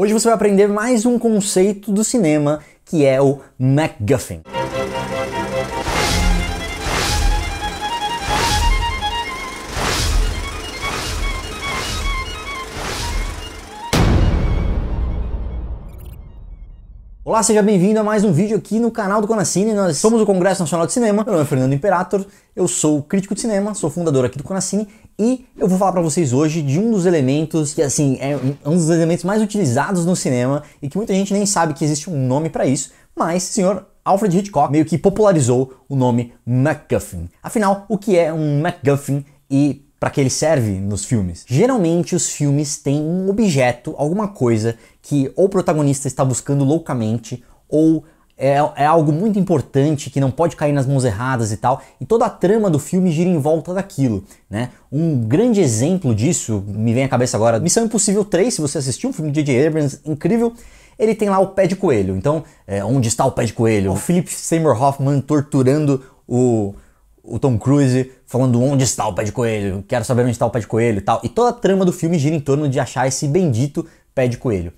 Hoje você vai aprender mais um conceito do cinema que é o MacGuffin. Olá, seja bem-vindo a mais um vídeo aqui no canal do Conacine. Nós somos o Congresso Nacional de Cinema. Meu nome é Fernando Imperator, eu sou crítico de cinema, sou fundador aqui do Conacine e eu vou falar para vocês hoje de um dos elementos que assim é, é um dos elementos mais utilizados no cinema e que muita gente nem sabe que existe um nome para isso, mas senhor Alfred Hitchcock meio que popularizou o nome MacGuffin. Afinal, o que é um MacGuffin e para que ele serve nos filmes? Geralmente os filmes têm um objeto, alguma coisa que ou o protagonista está buscando loucamente ou é, é, algo muito importante que não pode cair nas mãos erradas e tal, e toda a trama do filme gira em volta daquilo, né? Um grande exemplo disso me vem à cabeça agora, Missão Impossível 3, se você assistiu, um filme de J.J. Abrams incrível, ele tem lá o pé de coelho. Então, é, onde está o pé de coelho? O Philip Seymour Hoffman torturando o o Tom Cruise falando onde está o pé de coelho, quero saber onde está o pé de coelho e tal. E toda a trama do filme gira em torno de achar esse bendito pé de coelho.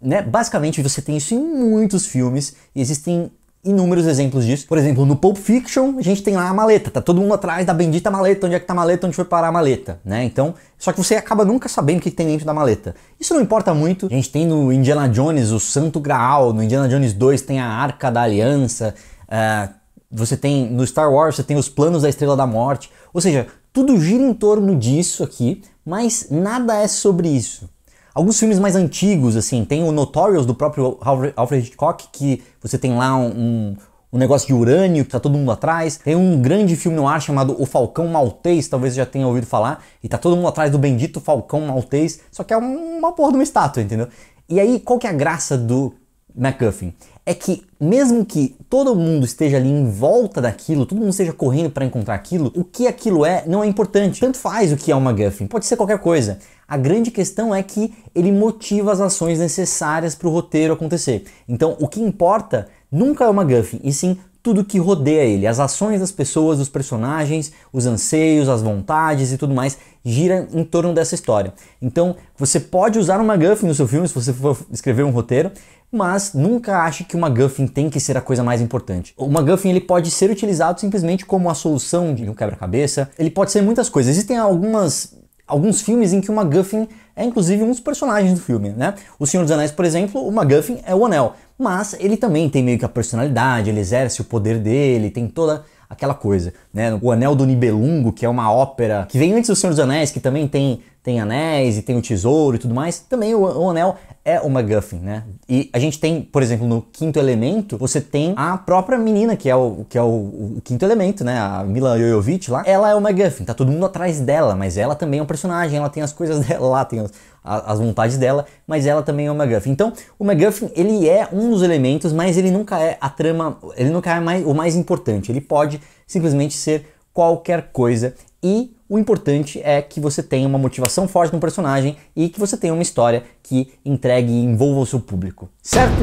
Né? Basicamente, você tem isso em muitos filmes e existem inúmeros exemplos disso. Por exemplo, no Pulp Fiction, a gente tem lá a maleta, tá todo mundo atrás da bendita maleta, onde é que tá a maleta, onde foi parar a maleta, né? Então, só que você acaba nunca sabendo o que tem dentro da maleta. Isso não importa muito. A gente tem no Indiana Jones o Santo Graal, no Indiana Jones 2 tem a Arca da Aliança, uh, você tem no Star Wars, você tem os planos da Estrela da Morte. Ou seja, tudo gira em torno disso aqui, mas nada é sobre isso. Alguns filmes mais antigos, assim, tem o Notorious do próprio Alfred Hitchcock, que você tem lá um, um, negócio de urânio que tá todo mundo atrás. Tem um grande filme no ar chamado O Falcão Maltês, talvez você já tenha ouvido falar, e tá todo mundo atrás do bendito Falcão Maltês, só que é uma porra de uma estátua, entendeu? E aí, qual que é a graça do MacGuffin? é que mesmo que todo mundo esteja ali em volta daquilo, todo mundo esteja correndo para encontrar aquilo, o que aquilo é não é importante. Tanto faz o que é uma MacGuffin, pode ser qualquer coisa. A grande questão é que ele motiva as ações necessárias para o roteiro acontecer. Então, o que importa nunca é uma MacGuffin, e sim tudo que rodeia ele, as ações das pessoas, dos personagens, os anseios, as vontades e tudo mais gira em torno dessa história. Então, você pode usar uma MacGuffin no seu filme se você for escrever um roteiro, mas nunca ache que uma MacGuffin tem que ser a coisa mais importante. O MacGuffin ele pode ser utilizado simplesmente como a solução de um quebra-cabeça, ele pode ser muitas coisas. Existem algumas alguns filmes em que uma MacGuffin é inclusive um dos personagens do filme, né? O Senhor dos Anéis, por exemplo, o MacGuffin é o anel mas ele também tem meio que a personalidade, ele exerce o poder dele, tem toda aquela coisa, né? O Anel do Nibelungo, que é uma ópera que vem antes do Senhor dos Anéis, que também tem tem anéis e tem o tesouro e tudo mais. Também o, o anel é uma MacGuffin, né? E a gente tem, por exemplo, no Quinto Elemento, você tem a própria menina, que é o, que é o, o Quinto Elemento, né? A Mila Jojovic lá. Ela é uma MacGuffin, tá todo mundo atrás dela, mas ela também é um personagem, ela tem as coisas dela lá, tem as vontades dela, mas ela também é uma MacGuffin. Então, o MacGuffin, ele é um dos elementos, mas ele nunca é a trama, ele nunca é mais, o mais importante. Ele pode simplesmente ser qualquer coisa. E o importante é que você tenha uma motivação forte no personagem e que você tenha uma história que entregue e envolva o seu público, certo?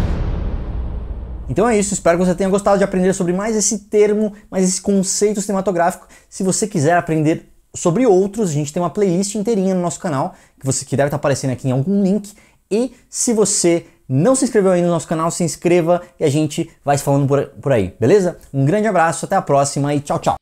Então é isso, espero que você tenha gostado de aprender sobre mais esse termo, mais esse conceito cinematográfico. Se você quiser aprender sobre outros, a gente tem uma playlist inteirinha no nosso canal, que você que deve estar aparecendo aqui em algum link. E se você não se inscreveu ainda no nosso canal, se inscreva e a gente vai se falando por, por aí, beleza? Um grande abraço, até a próxima e tchau, tchau!